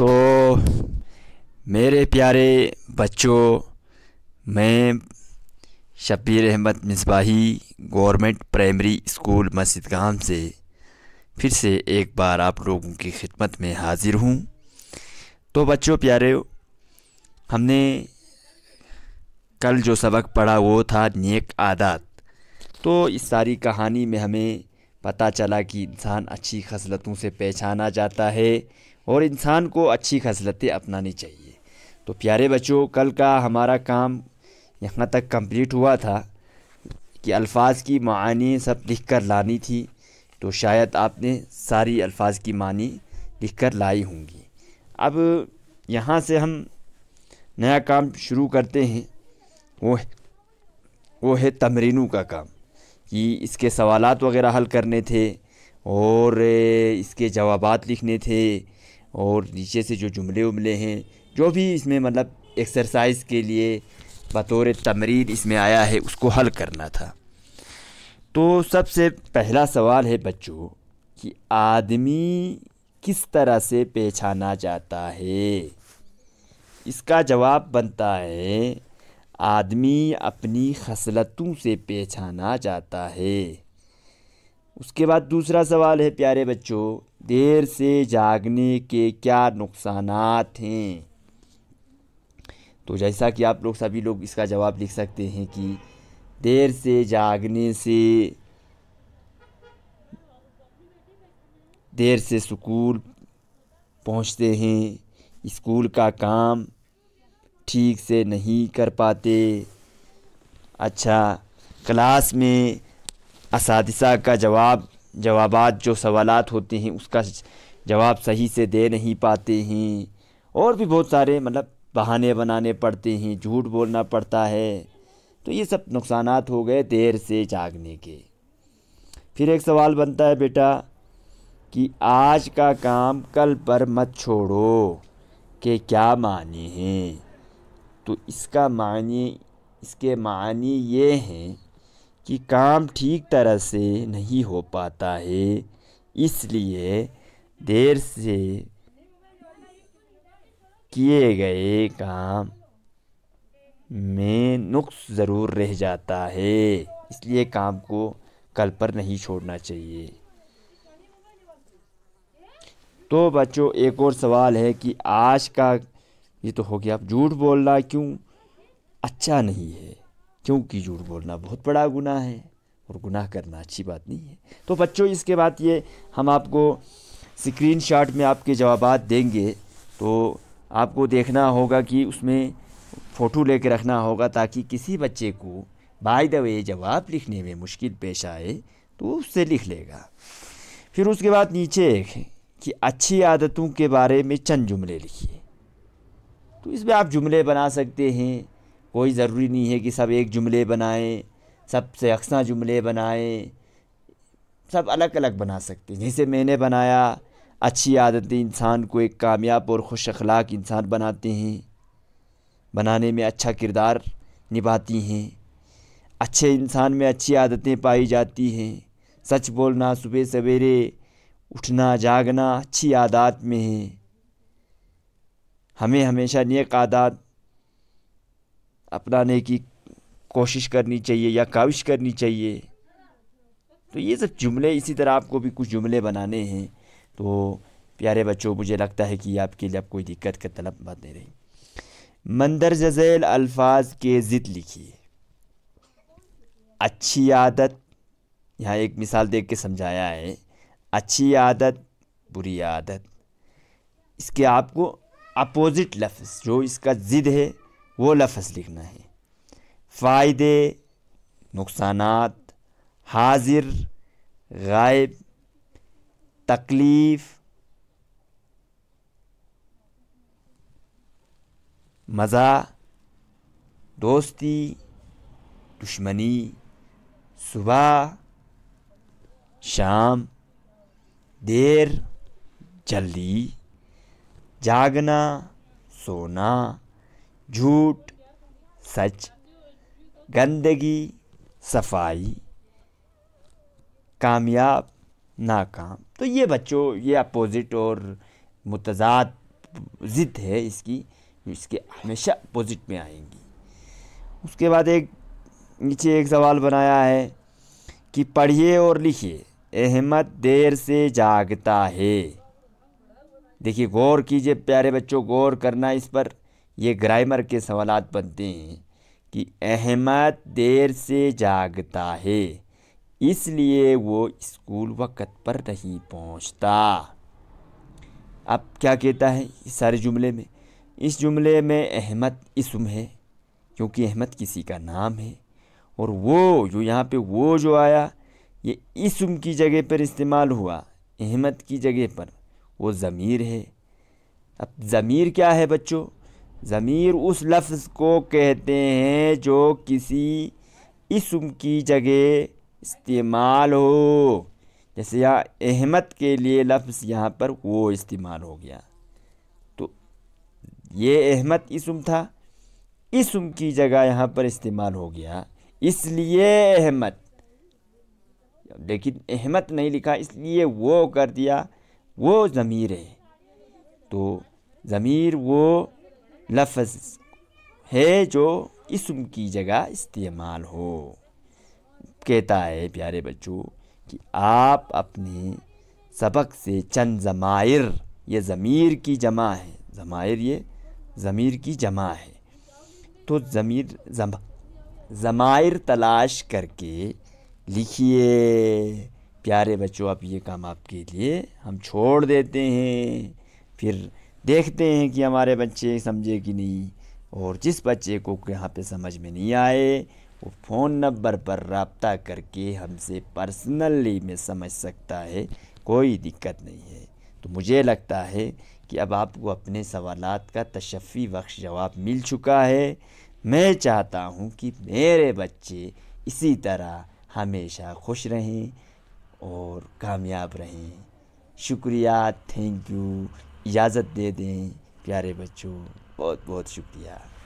तो मेरे प्यारे बच्चों मैं Shabir Ahmed Misbahi government primary school Masjid Gam से फिर से एक बार आप लोगों की खिदमत में हाज़िर हूँ तो बच्चों प्यारे हमने कल जो सबक पढ़ा वो था नेक आदत तो इस सारी कहानी में हमें पता चला कि इंसान अच्छी खसलतों से पहचाना जाता है और इंसान को अच्छी खसलतें अपनानी चाहिए तो प्यारे बच्चों कल का हमारा काम यहाँ तक कंप्लीट हुआ था कि अल्फाज की मानी सब लिख कर लानी थी तो शायद आपने सारी अल्फाज की मानी लिख कर लाई होंगी अब यहाँ से हम नया काम शुरू करते हैं वो है, वो है तमरीनों का काम कि इसके सवालात वगैरह हल करने थे और इसके जवाबात लिखने थे और नीचे से जो जुमले उमले हैं जो भी इसमें मतलब एक्सरसाइज के लिए बतौर तमरीन इसमें आया है उसको हल करना था तो सबसे पहला सवाल है बच्चों कि आदमी किस तरह से पहचाना जाता है इसका जवाब बनता है आदमी अपनी खसलतों से पहचाना जाता है उसके बाद दूसरा सवाल है प्यारे बच्चों देर से जागने के क्या नुकसान हैं तो जैसा कि आप लोग सभी लोग इसका जवाब लिख सकते हैं कि देर से जागने से देर से स्कूल पहुंचते हैं स्कूल का काम ठीक से नहीं कर पाते अच्छा क्लास में इस का जवाब जवाब जो सवालत होते हैं उसका जवाब सही से दे नहीं पाते हैं और भी बहुत सारे मतलब बहाने बनाने पड़ते हैं झूठ बोलना पड़ता है तो ये सब नुकसान हो गए देर से जागने के फिर एक सवाल बनता है बेटा कि आज का काम कल पर मत छोड़ो के क्या मानी हैं तो इसका मानी इसके मानी ये हैं कि काम ठीक तरह से नहीं हो पाता है इसलिए देर से किए गए काम में नुक्स ज़रूर रह जाता है इसलिए काम को कल पर नहीं छोड़ना चाहिए तो बच्चों एक और सवाल है कि आज का ये तो हो गया अब झूठ बोलना क्यों अच्छा नहीं है क्योंकि झूठ बोलना बहुत बड़ा गुनाह है और गुनाह करना अच्छी बात नहीं है तो बच्चों इसके बाद ये हम आपको स्क्रीन शॉट में आपके जवाब देंगे तो आपको देखना होगा कि उसमें फ़ोटो ले रखना होगा ताकि किसी बच्चे को बाय द वे जवाब लिखने में मुश्किल पेश आए तो उससे लिख लेगा फिर उसके बाद नीचे कि अच्छी आदतों के बारे में चंद जुमले लिखिए तो इसमें आप जुमले बना सकते हैं कोई ज़रूरी नहीं है कि सब एक जुमले बनाएं सब से अक्सा जुमले बनाएं सब अलग अलग बना सकते हैं जैसे मैंने बनाया अच्छी आदतें इंसान को एक कामयाब और खुश अखलाक इंसान बनाते हैं बनाने में अच्छा किरदार निभाती हैं अच्छे इंसान में अच्छी आदतें पाई जाती हैं सच बोलना सुबह सवेरे उठना जागना अच्छी आदत में है हमें हमेशा नेक आदत अपनाने की कोशिश करनी चाहिए या काविश करनी चाहिए तो ये सब जुमले इसी तरह आपको भी कुछ जुमले बनाने हैं तो प्यारे बच्चों मुझे लगता है कि आपके लिए अब कोई दिक्कत का तलब बात नहीं रही मंदर जजेल अल्फाज के ज़िद लिखिए अच्छी आदत यहाँ एक मिसाल देख के समझाया है अच्छी आदत बुरी आदत इसके आपको अपोज़िट लफ्ज़ जो इसका ज़िद है वो लफ्ज़ लिखना है फ़ायदे नुकसान हाजिर गायब तकलीफ़ मज़ा दोस्ती दुश्मनी सुबह शाम देर जल्दी जागना सोना झूठ सच गंदगी सफाई कामयाब नाकाम तो ये बच्चों ये अपोज़िट और मुतजाद ज़िद है इसकी इसके हमेशा अपोज़िट में आएंगी उसके बाद एक नीचे एक सवाल बनाया है कि पढ़िए और लिखिए अहमद देर से जागता है देखिए गौर कीजिए प्यारे बच्चों गौर करना इस पर ये ग्रामर के सवाल बनते हैं कि अहमद देर से जागता है इसलिए वो स्कूल वक्त पर नहीं पहुंचता अब क्या कहता है इस सारे जुमले में इस जुमले में अहमद इसम है क्योंकि अहमद किसी का नाम है और वो जो यहाँ पे वो जो आया ये इसम की जगह पर इस्तेमाल हुआ अहमद की जगह पर वो ज़मीर है अब ज़मीर क्या है बच्चों ज़मीर उस लफ्ज़ को कहते हैं जो किसी इसम की जगह इस्तेमाल हो जैसे यहाँ अहमद के लिए लफ्ज़ यहाँ पर वो इस्तेमाल हो गया तो ये अहमद इसम था इसम की जगह यहाँ पर इस्तेमाल हो गया इसलिए अहमद लेकिन अहमद नहीं लिखा इसलिए वो कर दिया वो ज़मीर है तो ज़मीर वो लफज है जो इसम की जगह इस्तेमाल हो कहता है प्यारे बच्चों कि आप अपने सबक से चंद ज़मायर ये ज़मीर की जमा है ज़मायर ये ज़मीर की जमा है तो ज़मीर जम ज़मायर तलाश करके लिखिए प्यारे बच्चों अब ये काम आपके लिए हम छोड़ देते हैं फिर देखते हैं कि हमारे बच्चे समझे कि नहीं और जिस बच्चे को यहाँ पे समझ में नहीं आए वो फ़ोन नंबर पर रबता करके हमसे पर्सनली में समझ सकता है कोई दिक्कत नहीं है तो मुझे लगता है कि अब आपको अपने सवालात का तशफ़ी बख्श जवाब मिल चुका है मैं चाहता हूँ कि मेरे बच्चे इसी तरह हमेशा खुश रहें और कामयाब रहें शुक्रिया थैंक यू इजाज़त दे दें प्यारे बच्चों बहुत बहुत शुक्रिया